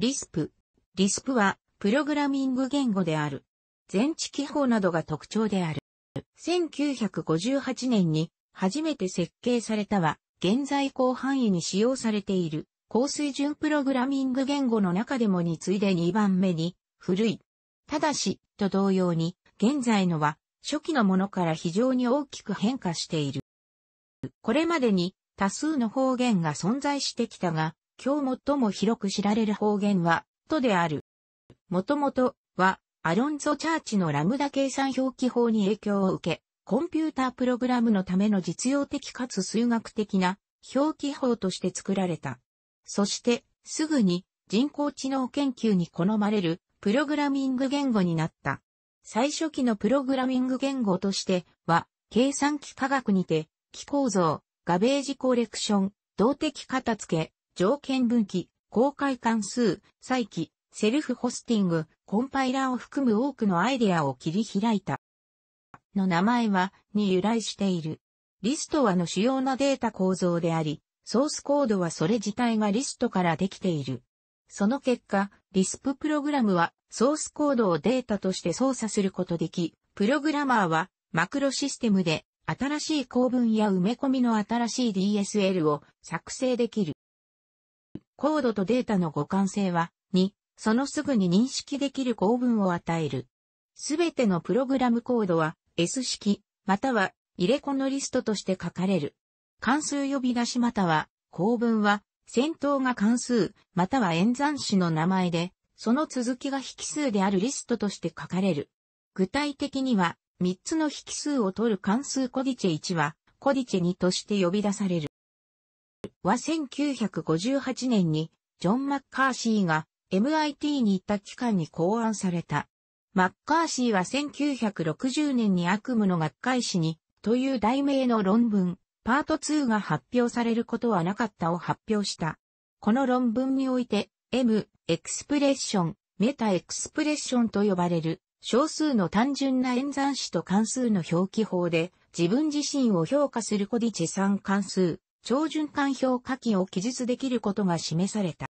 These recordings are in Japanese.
リスプ。リスプは、プログラミング言語である。全知記法などが特徴である。1958年に、初めて設計されたは、現在広範囲に使用されている、高水準プログラミング言語の中でもに次いで2番目に、古い。ただし、と同様に、現在のは、初期のものから非常に大きく変化している。これまでに、多数の方言が存在してきたが、今日最も広く知られる方言は、とである。もともとは、アロンゾ・チャーチのラムダ計算表記法に影響を受け、コンピュータープログラムのための実用的かつ数学的な表記法として作られた。そして、すぐに人工知能研究に好まれるプログラミング言語になった。最初期のプログラミング言語としては、計算機科学にて、機構造、ガベージコレクション、動的片付け、条件分岐、公開関数、再起、セルフホスティング、コンパイラーを含む多くのアイデアを切り開いた。の名前は、に由来している。リストはの主要なデータ構造であり、ソースコードはそれ自体がリストからできている。その結果、リスププログラムはソースコードをデータとして操作することでき、プログラマーはマクロシステムで新しい構文や埋め込みの新しい DSL を作成できる。コードとデータの互換性は、2、そのすぐに認識できる構文を与える。すべてのプログラムコードは S 式、または入れ子のリストとして書かれる。関数呼び出しまたは、構文は、先頭が関数、または演算子の名前で、その続きが引数であるリストとして書かれる。具体的には、3つの引数を取る関数コディチェ1は、コディチェ2として呼び出される。は1958年にジョン・マッカーシーが MIT に行った期間に考案された。マッカーシーは1960年に悪夢の学会誌にという題名の論文、パート2が発表されることはなかったを発表した。この論文において、M、エクスプレッション、メタエクスプレッションと呼ばれる少数の単純な演算子と関数の表記法で自分自身を評価するコディチェ算関数超循環評価器を記述できることが示された。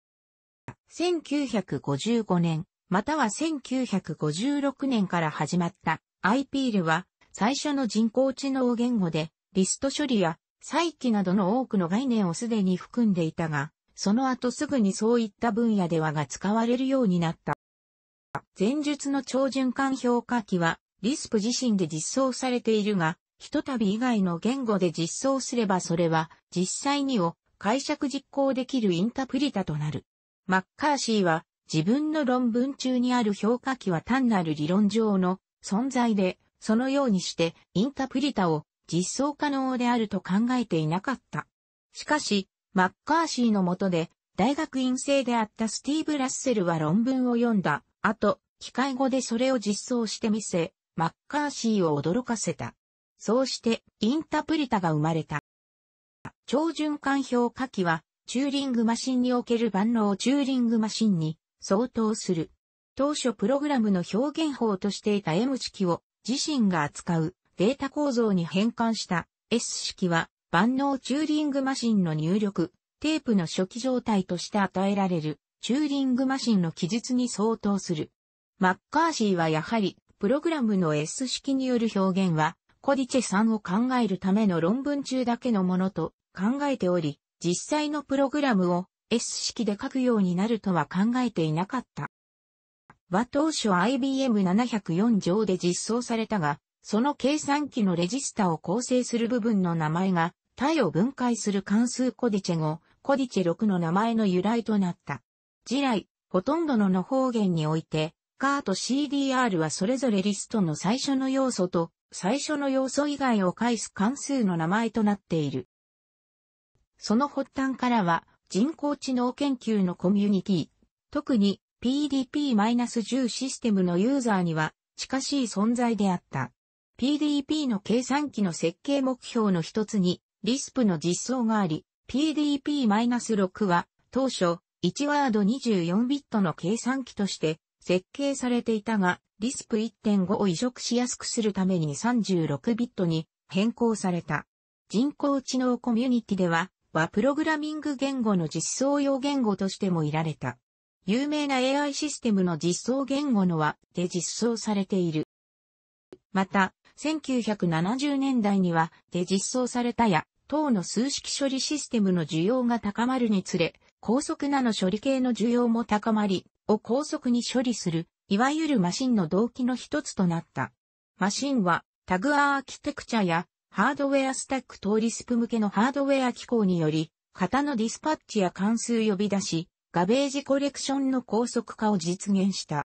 1955年、または1956年から始まった IPL は最初の人工知能言語でリスト処理や再起などの多くの概念をすでに含んでいたが、その後すぐにそういった分野ではが使われるようになった。前述の超循環評価器はリスプ自身で実装されているが、ひとたび以外の言語で実装すればそれは実際にを解釈実行できるインタプリタとなる。マッカーシーは自分の論文中にある評価器は単なる理論上の存在で、そのようにしてインタプリタを実装可能であると考えていなかった。しかし、マッカーシーの下で大学院生であったスティーブ・ラッセルは論文を読んだ後、機械語でそれを実装してみせ、マッカーシーを驚かせた。そうしてインタプリタが生まれた。超循環評価器は、チューリングマシンにおける万能チューリングマシンに相当する。当初プログラムの表現法としていた M 式を自身が扱うデータ構造に変換した S 式は万能チューリングマシンの入力、テープの初期状態として与えられるチューリングマシンの記述に相当する。マッカーシーはやはりプログラムの S 式による表現はコディチェ3を考えるための論文中だけのものと考えており、実際のプログラムを S 式で書くようになるとは考えていなかった。は当初 IBM704 上で実装されたが、その計算機のレジスタを構成する部分の名前が、体を分解する関数コディチェ5、コディチェ6の名前の由来となった。次来、ほとんどのの方言において、カーと CDR はそれぞれリストの最初の要素と最初の要素以外を介す関数の名前となっている。その発端からは人工知能研究のコミュニティ、特に PDP-10 システムのユーザーには近しい存在であった。PDP の計算機の設計目標の一つに、リスプの実装があり、PDP-6 は当初1ワード24ビットの計算機として設計されていたが、リスプ1.5を移植しやすくするために36ビットに変更された。人工知能コミュニティでは、はプログラミング言語の実装用言語としてもいられた。有名な AI システムの実装言語のはで実装されている。また、1970年代にはで実装されたや、等の数式処理システムの需要が高まるにつれ、高速なの処理系の需要も高まり、を高速に処理する、いわゆるマシンの動機の一つとなった。マシンはタグアーキテクチャやハードウェアスタック等リスプ向けのハードウェア機構により、型のディスパッチや関数呼び出し、ガベージコレクションの高速化を実現した。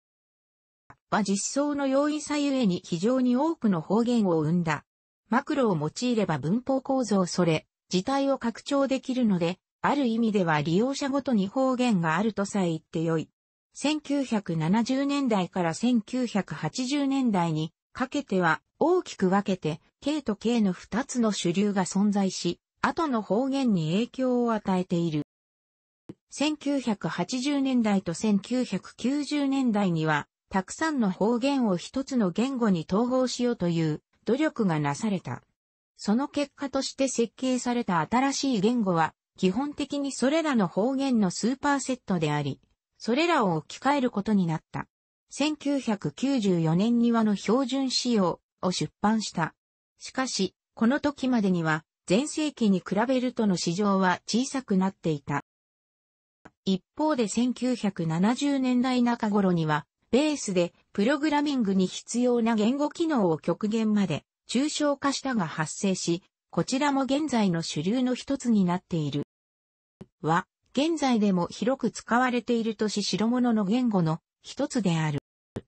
は実装の容易さゆえに非常に多くの方言を生んだ。マクロを用いれば文法構造それ、自体を拡張できるので、ある意味では利用者ごとに方言があるとさえ言ってよい。1970年代から1980年代にかけては大きく分けて K と K の2つの主流が存在し、後の方言に影響を与えている。1980年代と1990年代には、たくさんの方言を一つの言語に統合しようという努力がなされた。その結果として設計された新しい言語は、基本的にそれらの方言のスーパーセットであり、それらを置き換えることになった。1994年にはの標準仕様を出版した。しかし、この時までには、前世紀に比べるとの市場は小さくなっていた。一方で1970年代中頃には、ベースでプログラミングに必要な言語機能を極限まで抽象化したが発生し、こちらも現在の主流の一つになっている。は、現在でも広く使われている都市白物の言語の一つである。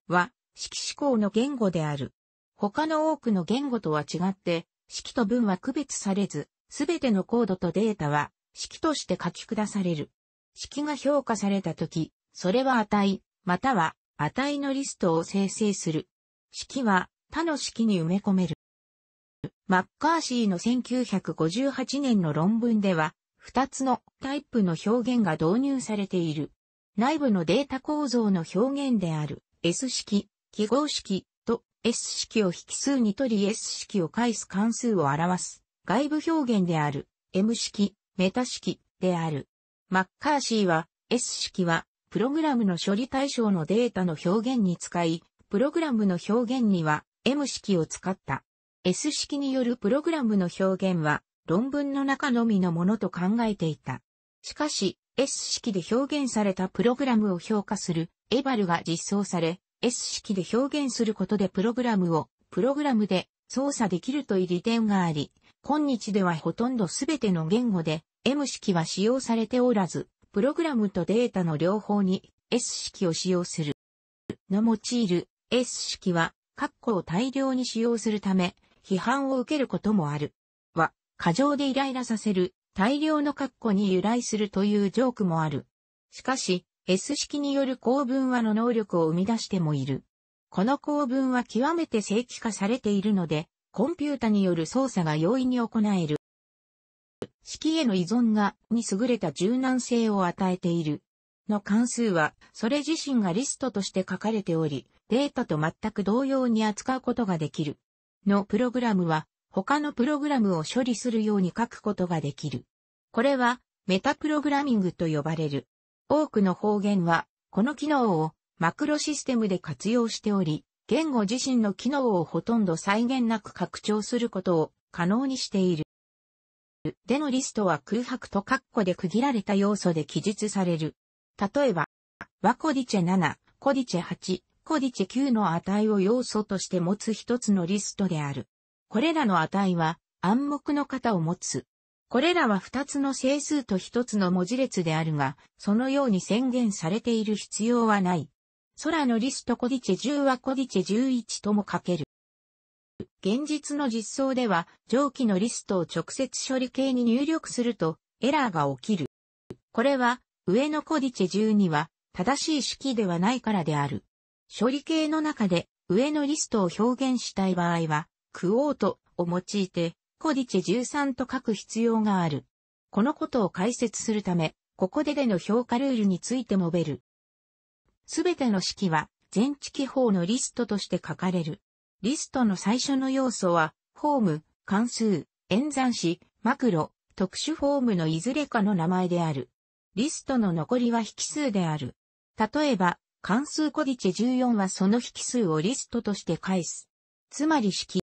は、式思考の言語である。他の多くの言語とは違って、式と文は区別されず、すべてのコードとデータは、式として書き下される。式が評価されたとき、それは値、または値のリストを生成する。式は他の式に埋め込める。マッカーシーの1958年の論文では、二つのタイプの表現が導入されている。内部のデータ構造の表現である S 式、記号式と S 式を引数に取り S 式を返す関数を表す外部表現である M 式、メタ式である。マッカーシーは S 式はプログラムの処理対象のデータの表現に使い、プログラムの表現には M 式を使った。S 式によるプログラムの表現は論文の中のみのものと考えていた。しかし、S 式で表現されたプログラムを評価するエバルが実装され、S 式で表現することでプログラムをプログラムで操作できるという利点があり、今日ではほとんどすべての言語で M 式は使用されておらず、プログラムとデータの両方に S 式を使用する。の用いる S 式は、括弧を大量に使用するため、批判を受けることもある。過剰でイライラさせる、大量の括弧に由来するというジョークもある。しかし、S 式による構文話の能力を生み出してもいる。この構文は極めて正規化されているので、コンピュータによる操作が容易に行える。式への依存がに優れた柔軟性を与えている。の関数は、それ自身がリストとして書かれており、データと全く同様に扱うことができる。のプログラムは、他のプログラムを処理するように書くことができる。これはメタプログラミングと呼ばれる。多くの方言はこの機能をマクロシステムで活用しており、言語自身の機能をほとんど際限なく拡張することを可能にしている。でのリストは空白と括弧で区切られた要素で記述される。例えば、ワコディチェ7、コディチェ8、コディチェ9の値を要素として持つ一つのリストである。これらの値は暗黙の型を持つ。これらは二つの整数と一つの文字列であるが、そのように宣言されている必要はない。空のリストコディチェ10はコディチェ11とも書ける。現実の実装では、上記のリストを直接処理系に入力すると、エラーが起きる。これは、上のコディチェ12は、正しい式ではないからである。処理系の中で、上のリストを表現したい場合は、クオートを用いて、コディチェ13と書く必要がある。このことを解説するため、ここででの評価ルールについて述べる。すべての式は、全地記法のリストとして書かれる。リストの最初の要素は、フォーム、関数、演算子、マクロ、特殊フォームのいずれかの名前である。リストの残りは引数である。例えば、関数コディチェ14はその引数をリストとして返す。つまり式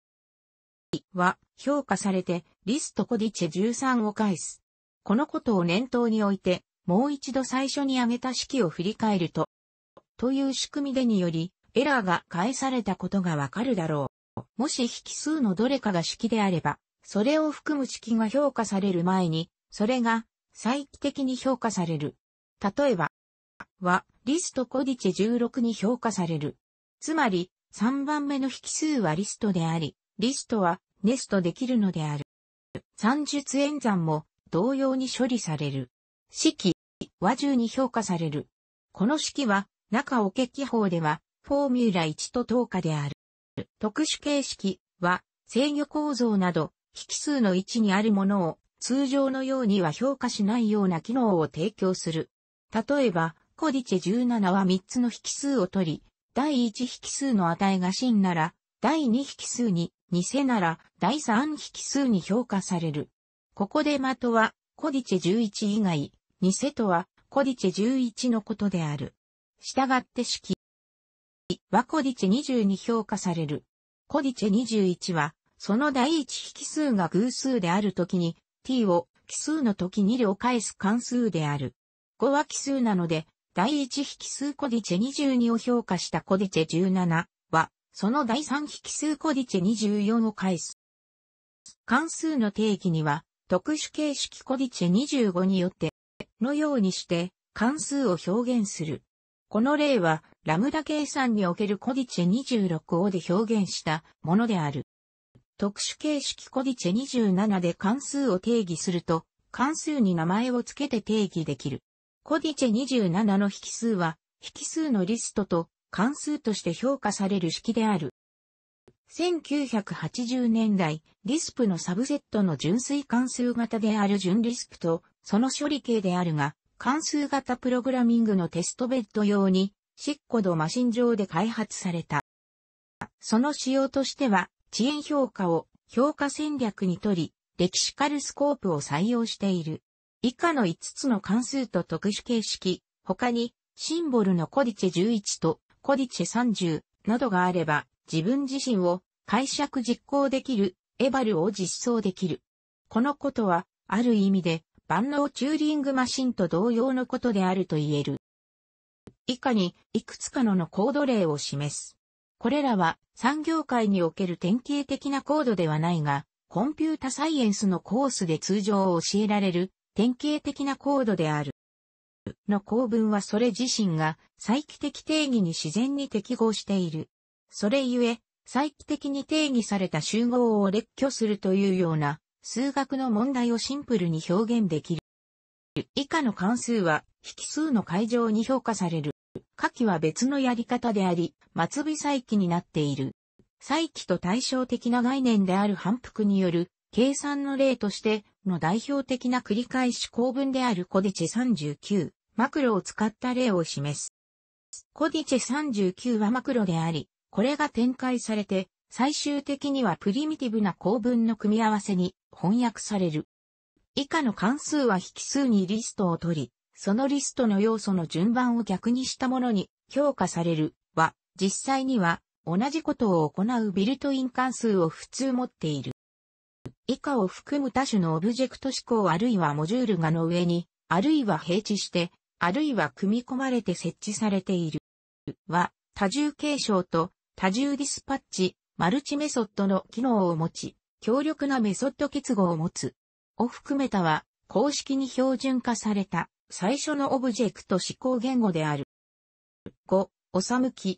は評価されてリストコディチェ13を返す。このことを念頭において、もう一度最初に挙げた式を振り返ると、という仕組みでにより、エラーが返されたことがわかるだろう。もし引数のどれかが式であれば、それを含む式が評価される前に、それが再帰的に評価される。例えば、は、リストコディチェ16に評価される。つまり、3番目の引数はリストであり、リストはネストできるのである。算術演算も同様に処理される。式は重に評価される。この式は中おけ記法ではフォーミュラ1と等価である。特殊形式は制御構造など引数の位置にあるものを通常のようには評価しないような機能を提供する。例えば、コディチェ17は3つの引数を取り、第1引数の値が真なら、第2匹数に、偽なら第3匹数に評価される。ここで的は、コディチェ11以外、偽とは、コディチェ11のことである。したがって式はコディチェ20に評価される。コディチェ21は、その第一引数が偶数であるときに、t を奇数のときに両返す関数である。5は奇数なので、第一引数コディチェ22を評価したコディチェ17その第三引数コディチェ24を返す。関数の定義には、特殊形式コディチェ25によって、のようにして、関数を表現する。この例は、ラムダ計算におけるコディチェ26をで表現したものである。特殊形式コディチェ27で関数を定義すると、関数に名前を付けて定義できる。コディチェ27の引数は、引数のリストと関数として評価される式である。1980年代、リスプのサブセットの純粋関数型である純リスプと、その処理系であるが、関数型プログラミングのテストベッド用に、シッコドマシン上で開発された。その仕様としては、遅延評価を評価戦略にとり、歴史カルスコープを採用している。以下の5つの関数と特殊形式、他に、シンボルのコディチェ11とコディチェ30などがあれば、自分自身を解釈実行できる、エバルを実装できる。このことは、ある意味で、万能チューリングマシンと同様のことであると言える。以下に、いくつかののコード例を示す。これらは、産業界における典型的なコードではないが、コンピュータサイエンスのコースで通常教えられる典型的なコードである。の構文はそれ自身が再帰的定義に自然に適合している。それゆえ、再帰的に定義された集合を列挙するというような数学の問題をシンプルに表現できる。以下の関数は引数の解乗に評価される。下記は別のやり方であり、末尾再帰になっている。再帰と対照的な概念である反復による計算の例としての代表的な繰り返し構文であるコデチ39。マクロを使った例を示す。コディチェ39はマクロであり、これが展開されて、最終的にはプリミティブな構文の組み合わせに翻訳される。以下の関数は引数にリストを取り、そのリストの要素の順番を逆にしたものに強化されるは、実際には同じことを行うビルトイン関数を普通持っている。以下を含む多種のオブジェクト指向あるいはモジュールがの上に、あるいは平地してあるいは組み込まれて設置されている。は、多重継承と多重ディスパッチ、マルチメソッドの機能を持ち、強力なメソッド結合を持つ。を含めたは、公式に標準化された最初のオブジェクト指向言語である。5、おさむき、